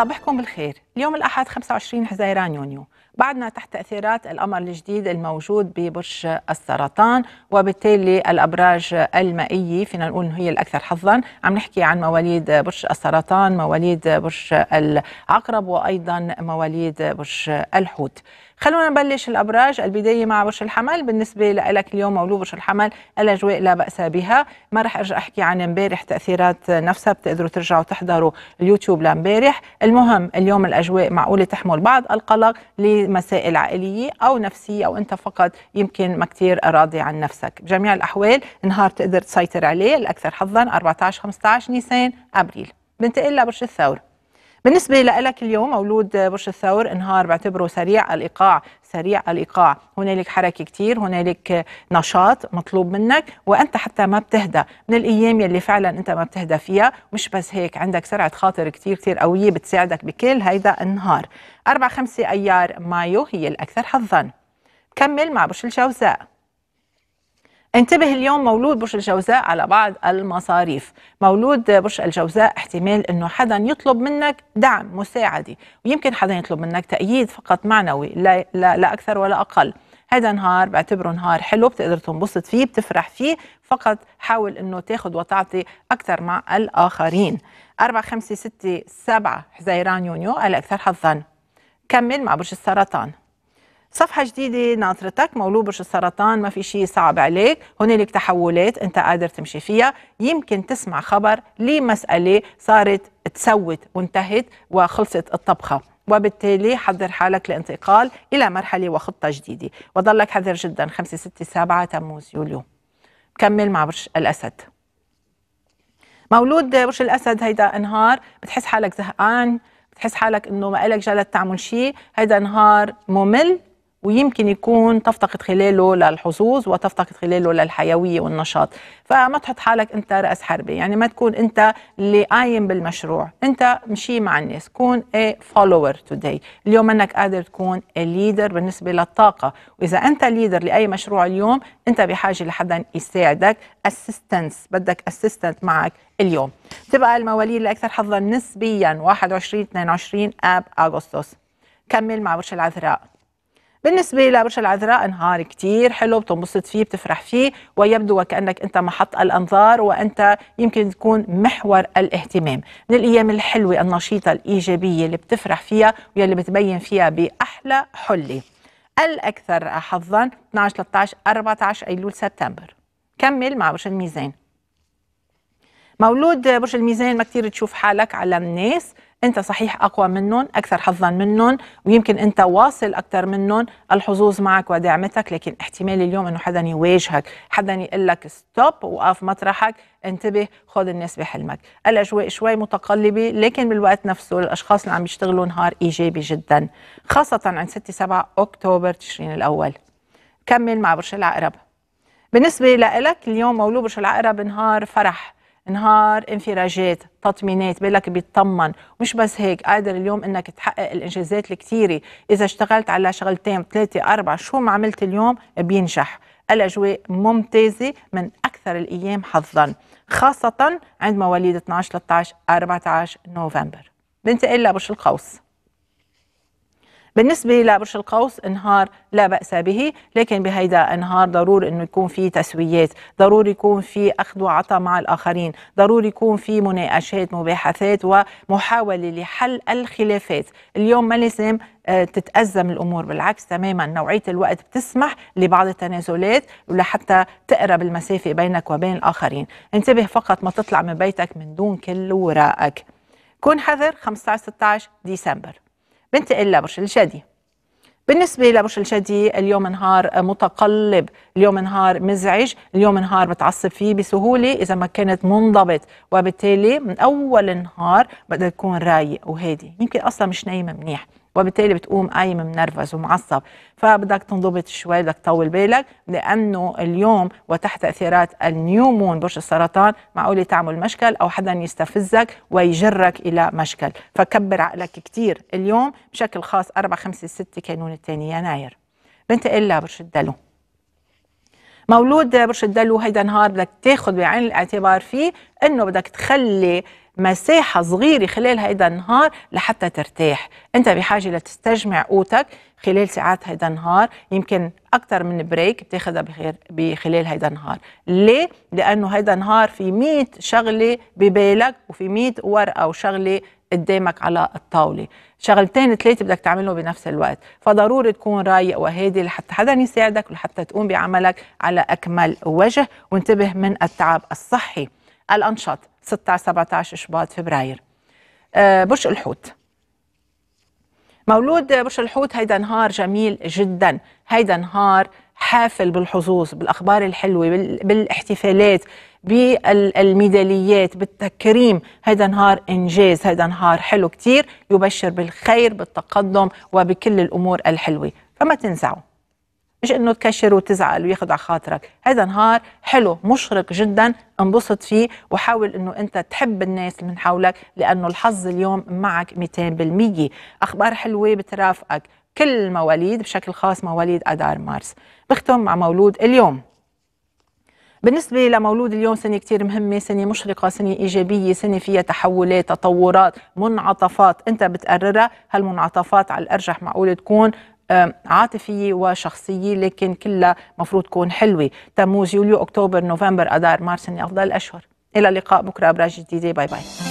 صباحكم بالخير اليوم الأحد 25 حزيران يونيو بعدنا تحت تأثيرات القمر الجديد الموجود ببرج السرطان وبالتالي الأبراج المائية فينا نقول إنه هي الأكثر حظا عم نحكي عن مواليد برج السرطان مواليد برج العقرب وأيضا مواليد برج الحوت خلونا نبلش الابراج البدايه مع برج الحمل بالنسبه لك اليوم مولود برج الحمل الاجواء لا باس بها ما راح ارجع احكي عن امبارح تاثيرات نفسها بتقدروا ترجعوا تحضروا اليوتيوب لامبارح المهم اليوم الاجواء معقوله تحمل بعض القلق مسائل عائليه او نفسيه او انت فقط يمكن ما كتير راضي عن نفسك بجميع الاحوال نهار تقدر تسيطر عليه الاكثر حظا 14 15 نيسان ابريل بنتقل لبرج الثور بالنسبة لك اليوم مولود برج الثور انهار بعتبره سريع الإيقاع سريع الإيقاع هنالك حركة كتير هنالك نشاط مطلوب منك وأنت حتى ما بتهدى من الأيام يلي فعلا أنت ما بتهدى فيها مش بس هيك عندك سرعة خاطر كتير كتير قوية بتساعدك بكل هيدا النهار 4 5 أيار مايو هي الأكثر حظا كمل مع برج الجوزاء انتبه اليوم مولود برج الجوزاء على بعض المصاريف مولود برج الجوزاء احتمال انه حدا يطلب منك دعم مساعده ويمكن حدا يطلب منك تأييد فقط معنوي لا, لا, لا اكثر ولا اقل هذا نهار بعتبره نهار حلو بتقدر تنبسط فيه بتفرح فيه فقط حاول انه تاخذ وتعطي اكثر مع الاخرين 4 5 6 7 حزيران يونيو الاكثر حظا كمل مع برج السرطان صفحة جديدة ناطرتك مولود برج السرطان ما في شيء صعب عليك هنالك تحولات أنت قادر تمشي فيها يمكن تسمع خبر لمسألة صارت تسوت وانتهت وخلصت الطبخة وبالتالي حضر حالك لانتقال إلى مرحلة وخطة جديدة وضلك حذر جدا 5 6 7 تموز يوليو كمل مع برج الأسد مولود برج الأسد هيدا انهار بتحس حالك زهقان بتحس حالك انه ما لك جلد تعمل شيء هيدا نهار ممل ويمكن يكون تفتقد خلاله للحظوظ وتفتقد خلاله للحيويه والنشاط فما تحط حالك انت راس حربه يعني ما تكون انت اللي قايم بالمشروع انت مشي مع الناس كون a follower today اليوم انك قادر تكون a leader بالنسبه للطاقه واذا انت ليدر لاي مشروع اليوم انت بحاجه لحدا يساعدك اسيستنس بدك اسيستنت معك اليوم تبقى المواليد الاكثر حظا نسبيا 21 22 اب اغسطس كمل مع برج العذراء بالنسبة لبرج العذراء نهار كتير حلو بتنبسط فيه بتفرح فيه ويبدو وكأنك أنت محط الأنظار وأنت يمكن تكون محور الاهتمام من الأيام الحلوة النشيطة الإيجابية اللي بتفرح فيها واللي بتبين فيها بأحلى حلة الأكثر حظا 12 13 14 أيلول سبتمبر كمل مع برج الميزان مولود برج الميزان ما كثير تشوف حالك على الناس انت صحيح اقوى منهم اكثر حظا منهم ويمكن انت واصل اكثر منهم الحظوظ معك ودعمتك لكن احتمال اليوم انه حدا يواجهك حدا يقول لك ستوب وقف مطرحك انتبه خذ الناس بحلمك الاجواء شوي متقلبه لكن بالوقت نفسه الاشخاص اللي عم يشتغلوا نهار ايجابي جدا خاصه عن 6 7 اكتوبر تشرين الاول كمل مع برج العقرب بالنسبه لك اليوم مولود برج العقرب نهار فرح نهار انفراجات تطمينات بالك بيطمن مش بس هيك قادر اليوم انك تحقق الانجازات الكتيره اذا اشتغلت على شغلتين ثلاثه اربعه شو ما عملت اليوم بينجح الاجواء ممتازه من اكثر الايام حظا خاصه عند مواليد 12 13 14 نوفمبر بنتقل لبرج القوس بالنسبة لبرج القوس انهار لا بأس به لكن بهيدا انهار ضروري انه يكون في تسويات ضروري يكون في أخذ وعطاء مع الآخرين ضروري يكون في مناقشات مباحثات ومحاولة لحل الخلافات اليوم ما لازم آه، تتأزم الأمور بالعكس تماما نوعية الوقت بتسمح لبعض التنازلات ولحتى تقرب المسافة بينك وبين الآخرين انتبه فقط ما تطلع من بيتك من دون كل ورائك كن حذر 15-16 ديسمبر بنتقل لبرج الجدي بالنسبة لبرج الجدي اليوم نهار متقلب اليوم نهار مزعج اليوم نهار بتعصب فيه بسهولة إذا ما كانت منضبط وبالتالي من أول النهار بدها تكون رايق وهادي يمكن أصلا مش نايمة منيح وبالتالي بتقوم قايم منرفز ومعصب فبدك تنضبط شوي بدك تطول بالك لانه اليوم وتحت تاثيرات النيو مون برج السرطان معقول تعمل مشكل او حدا يستفزك ويجرك الى مشكل فكبر عقلك كثير اليوم بشكل خاص 4 5 6 كانون الثاني يناير بنتقل لبرج الدلو مولود برج الدلو هيدا نهار بدك تاخذ بعين الاعتبار فيه انه بدك تخلي مساحة صغيرة خلال هيدا النهار لحتى ترتاح أنت بحاجة لتستجمع قوتك خلال ساعات هيدا النهار يمكن أكثر من بريك بخير بخلال هيدا النهار ليه؟ لأنه هيدا النهار في 100 شغلة ببالك وفي 100 ورقة وشغلة قدامك على الطاوله شغلتين ثلاثه بدك تعملهم بنفس الوقت فضروري تكون رايق وهادي لحتى حدا يساعدك ولحتى تقوم بعملك على اكمل وجه وانتبه من التعب الصحي الانشط 16 17 شباط فبراير آه، برج الحوت مولود برج الحوت هيدا نهار جميل جدا هيدا نهار حافل بالحظوظ بالاخبار الحلوه بالاحتفالات بالميداليات بالتكريم هذا نهار انجاز هذا نهار حلو كثير يبشر بالخير بالتقدم وبكل الامور الحلوه فما تنزعوا مش انه تكشر وتزعل وياخذ على خاطرك هذا نهار حلو مشرق جدا انبسط فيه وحاول انه انت تحب الناس اللي من حولك لانه الحظ اليوم معك 200% اخبار حلوه بترافقك كل المواليد بشكل خاص مواليد اذار مارس بختم مع مولود اليوم بالنسبة لمولود اليوم سنة كتير مهمة سنة مشرقة سنة إيجابية سنة فيها تحولات تطورات منعطفات أنت بتقررها هالمنعطفات على الأرجح معقول تكون عاطفيه وشخصيه لكن كلها مفروض تكون حلوه تموز يوليو اكتوبر نوفمبر اذار مارس افضل الاشهر الى اللقاء بكره ابراج جديده باي باي